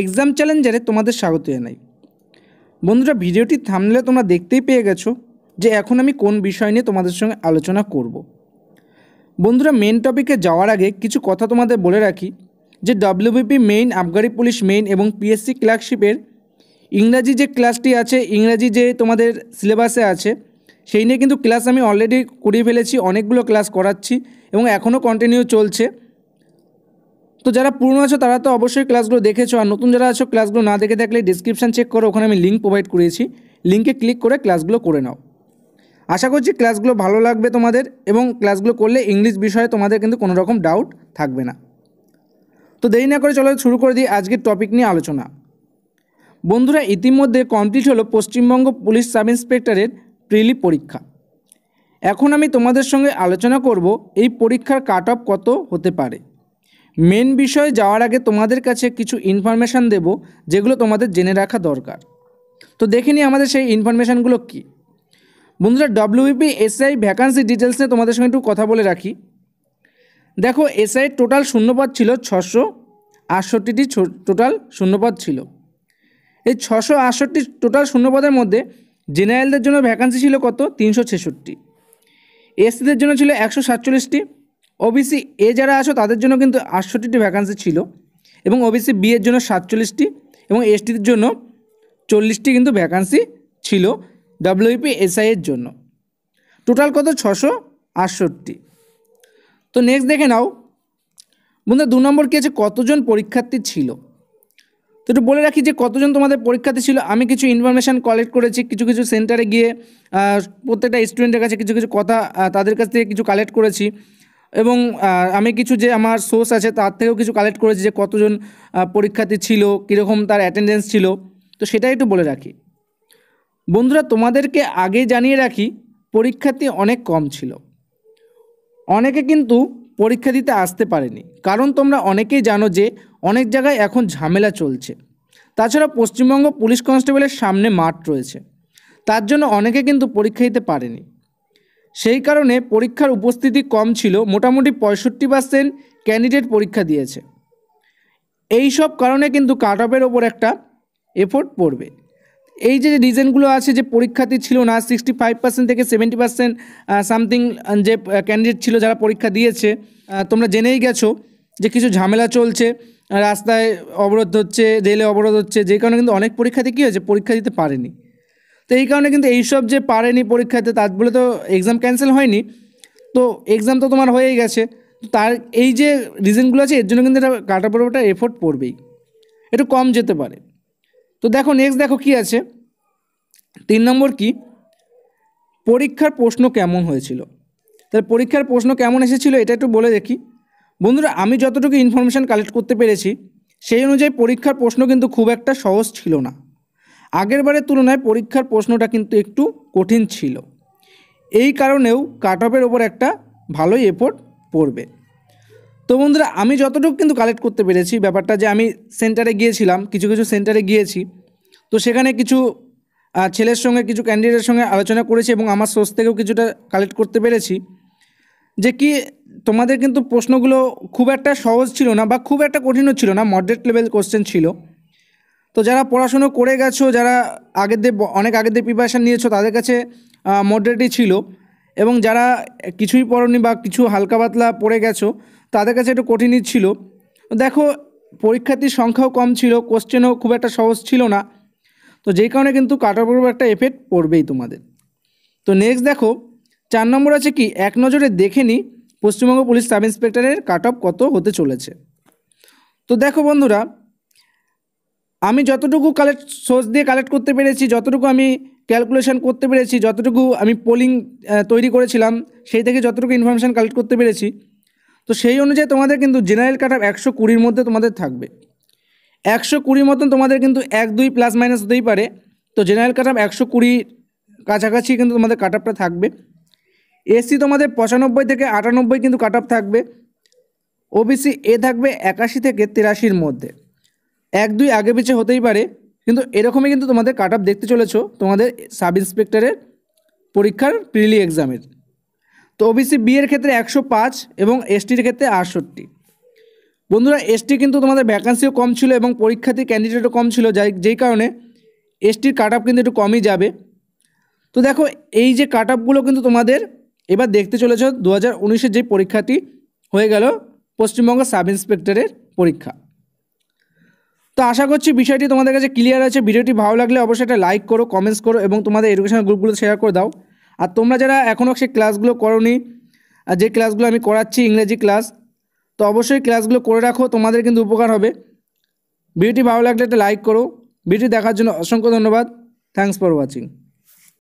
Exam চ্যালেঞ্জারে তোমাদের স্বাগত জানাই বন্ধুরা ভিডিওটি থামলে তোমরা দেখতেই পেয়ে গেছো যে এখন আমি কোন বিষয় নিয়ে তোমাদের সঙ্গে আলোচনা করব। বন্ধুরা মেন টপিকে যাওয়ার আগে কিছু কথা তোমাদের বলে রাখি যে ডব্লিউবিপি মেইন আবগারি পুলিশ মেইন এবং পিএসসি ক্লার্কশিপের ইংরাজি যে ক্লাসটি আছে ইংরাজি যে তোমাদের সিলেবাসে আছে সেই নিয়ে কিন্তু ক্লাস আমি অলরেডি করিয়ে ফেলেছি অনেকগুলো ক্লাস করাচ্ছি এবং এখনও কন্টিনিউ চলছে তো যারা পুরনো আছো তারা তো অবশ্যই ক্লাসগুলো দেখেছো আর নতুন যারা আছো ক্লাসগুলো না দেখে থাকলে ডিসক্রিপশান চেক করো ওখানে আমি লিঙ্ক প্রোভাইড করেছি লিঙ্কে ক্লিক করে ক্লাসগুলো করে নাও আশা করছি ক্লাসগুলো ভালো লাগবে তোমাদের এবং ক্লাসগুলো করলে ইংলিশ বিষয়ে তোমাদের কিন্তু কোনো রকম ডাউট থাকবে না তো দেরি না করে চলো শুরু করে দিই আজকের টপিক নিয়ে আলোচনা বন্ধুরা ইতিমধ্যে কমপ্লিট হলো পশ্চিমবঙ্গ পুলিশ সাব ইন্সপেক্টরের প্রিলি পরীক্ষা এখন আমি তোমাদের সঙ্গে আলোচনা করব এই পরীক্ষার কাট অফ কত হতে পারে মেন বিষয়ে যাওয়ার আগে তোমাদের কাছে কিছু ইনফরমেশান দেব যেগুলো তোমাদের জেনে রাখা দরকার তো দেখে নিই আমাদের সেই ইনফরমেশানগুলো কী বন্ধুরা ডব্লিউপি এসআই ভ্যাকান্সি ডিটেলস নিয়ে তোমাদের সঙ্গে একটু কথা বলে রাখি দেখো এসআই টোটাল শূন্যপদ ছিল ছশো আটষট্টিটি টোটাল শূন্যপদ ছিল এই ছশো আটষট্টি টোটাল শূন্যপদের মধ্যে জেনারেলদের জন্য ভ্যাকান্সি ছিল কত তিনশো ছেষট্টি এসসিদের জন্য ছিল একশো সাতচল্লিশটি ওবিসি এ যারা আসো তাদের জন্য কিন্তু আটষট্টিটি ভ্যাকান্সি ছিল এবং ওবিসি বি এর জন্য সাতচল্লিশটি এবং এসটির জন্য চল্লিশটি কিন্তু ভ্যাকান্সি ছিল ডাব্লিউপি e এর জন্য টোটাল কত ছশো আটষট্টি তো নেক্সট দেখে নাও বন্ধু দু নম্বর কি আছে কতজন পরীক্ষার্থী ছিল তো একটু বলে রাখি যে কতজন তোমাদের পরীক্ষার্থী ছিল আমি কিছু ইনফরমেশান কালেক্ট করেছি কিছু কিছু সেন্টারে গিয়ে প্রত্যেকটা স্টুডেন্টের কাছে কিছু কিছু কথা তাদের কাছ থেকে কিছু কালেক্ট করেছি এবং আমি কিছু যে আমার সোর্স আছে তার থেকেও কিছু কালেক্ট করেছি যে কতজন পরীক্ষার্থী ছিল কীরকম তার অ্যাটেন্ডেন্স ছিল তো সেটাই একটু বলে রাখি বন্ধুরা তোমাদেরকে আগে জানিয়ে রাখি পরীক্ষার্থী অনেক কম ছিল অনেকে কিন্তু পরীক্ষা দিতে আসতে পারেনি কারণ তোমরা অনেকেই জানো যে অনেক জায়গায় এখন ঝামেলা চলছে তাছাড়া পশ্চিমবঙ্গ পুলিশ কনস্টেবলের সামনে মাঠ রয়েছে তার জন্য অনেকে কিন্তু পরীক্ষা দিতে পারেনি সেই কারণে পরীক্ষার উপস্থিতি কম ছিল মোটামুটি পঁয়ষট্টি পার্সেন্ট ক্যান্ডিডেট পরীক্ষা দিয়েছে এই সব কারণে কিন্তু কাট অফের ওপর একটা এফোর্ট পড়বে এই যে রিজনগুলো আছে যে পরীক্ষাতে ছিল না সিক্সটি ফাইভ পার্সেন্ট থেকে সেভেন্টি পার্সেন্ট সামথিং যে ক্যান্ডিডেট ছিল যারা পরীক্ষা দিয়েছে তোমরা জেনেই গেছো যে কিছু ঝামেলা চলছে রাস্তায় অবরোধ হচ্ছে রেলে অবরোধ হচ্ছে যে কারণে কিন্তু অনেক পরীক্ষাতে কী হয়েছে পরীক্ষা দিতে পারেনি তো এই কারণে কিন্তু এইসব যে পারেনি পরীক্ষাতে তার বলে তো এক্সাম ক্যান্সেল হয়নি তো এক্সাম তো তোমার হয়েই গেছে তার এই যে রিজনগুলো আছে এর জন্য কিন্তু এটা কাটা ওটা এফোর্ট পড়বেই একটু কম যেতে পারে তো দেখো নেক্সট দেখো কি আছে তিন নম্বর কি পরীক্ষার প্রশ্ন কেমন হয়েছিল তাহলে পরীক্ষার প্রশ্ন কেমন এসেছিল এটা একটু বলে দেখি বন্ধুরা আমি যতটুকু ইনফরমেশান কালেক্ট করতে পেরেছি সেই অনুযায়ী পরীক্ষার প্রশ্ন কিন্তু খুব একটা সহজ ছিল না আগেরবারের তুলনায় পরীক্ষার প্রশ্নটা কিন্তু একটু কঠিন ছিল এই কারণেও কাট অফের ওপর একটা ভালোই এফোর্ট পড়বে তো বন্ধুরা আমি যতটুকু কিন্তু কালেক্ট করতে পেরেছি ব্যাপারটা যে আমি সেন্টারে গিয়েছিলাম কিছু কিছু সেন্টারে গিয়েছি তো সেখানে কিছু ছেলের সঙ্গে কিছু ক্যান্ডিডেটের সঙ্গে আলোচনা করেছি এবং আমার সোর্স থেকেও কিছুটা কালেক্ট করতে পেরেছি যে কি তোমাদের কিন্তু প্রশ্নগুলো খুব একটা সহজ ছিল না বা খুব একটা কঠিনও ছিল না মডারেট লেভেল কোশ্চেন ছিল তো যারা পড়াশুনো করে গেছো যারা আগের দিয়ে অনেক আগের দিয়ে প্রিপারেশান নিয়েছো তাদের কাছে মডারেটই ছিল এবং যারা কিছুই পড়নি বা কিছু হালকা পাতলা পড়ে গেছো তাদের কাছে একটু কঠিনই ছিল দেখো পরীক্ষার্থীর সংখ্যাও কম ছিল কোশ্চেনও খুব একটা সহজ ছিল না তো যেই কারণে কিন্তু কাটার পর একটা এফেক্ট পড়বেই তোমাদের তো নেক্সট দেখো চার নম্বর আছে কি এক নজরে দেখে নি পশ্চিমবঙ্গ পুলিশ সাব ইন্সপেক্টরের কাট অফ কত হতে চলেছে তো দেখো বন্ধুরা আমি যতটুকু কালেক্ট সোর্স দিয়ে কালেক্ট করতে পেরেছি যতটুকু আমি ক্যালকুলেশন করতে পেরেছি যতটুকু আমি পোলিং তৈরি করেছিলাম সেই থেকে যতটুকু ইনফরমেশান কালেক্ট করতে পেরেছি তো সেই অনুযায়ী তোমাদের কিন্তু জেনারেল কাট আপ একশো কুড়ির মধ্যে তোমাদের থাকবে একশো কুড়ির মতন তোমাদের কিন্তু এক দুই প্লাস মাইনাস হতেই পারে তো জেনারেল কাট আপ একশো কুড়ির কাছাকাছি কিন্তু তোমাদের কাট আপটা থাকবে এসি তোমাদের পঁচানব্বই থেকে আটানব্বই কিন্তু কাট আপ থাকবে ওবিসি এ থাকবে একাশি থেকে তিরাশির মধ্যে এক দুই আগে পিছিয়ে হতেই পারে কিন্তু এরকমই কিন্তু তোমাদের কাট দেখতে চলেছো তোমাদের সাব ইন্সপেক্টরের পরীক্ষার প্রিলি এক্সামের তো ওবিসি বি বিয়ের ক্ষেত্রে একশো পাঁচ এবং এসটির ক্ষেত্রে আটষট্টি বন্ধুরা এসটি কিন্তু তোমাদের ভ্যাকান্সিও কম ছিল এবং পরীক্ষাতে ক্যান্ডিডেটও কম ছিল যাই যেই কারণে এসটির কাট কিন্তু একটু কমই যাবে তো দেখো এই যে কাট কিন্তু তোমাদের এবার দেখতে চলেছ দু হাজার যে পরীক্ষাটি হয়ে গেল পশ্চিমবঙ্গ সাব ইন্সপেক্টরের পরীক্ষা তো আশা করছি বিষয়টি তোমাদের কাছে ক্লিয়ার আছে ভিডিওটি ভালো লাগলে অবশ্যই একটা লাইক করো কমেন্টস করো এবং তোমাদের এডুকেশনাল গ্রুপগুলো শেয়ার করে দাও আর তোমরা যারা এখনও সে ক্লাসগুলো করোনি আর যে ক্লাসগুলো আমি করাচ্ছি ইংরেজি ক্লাস তো অবশ্যই ক্লাসগুলো করে রাখো তোমাদের কিন্তু উপকার হবে ভিডিওটি ভালো লাগলে একটা লাইক করো ভিডিওটি দেখার জন্য অসংখ্য ধন্যবাদ থ্যাংকস ফর ওয়াচিং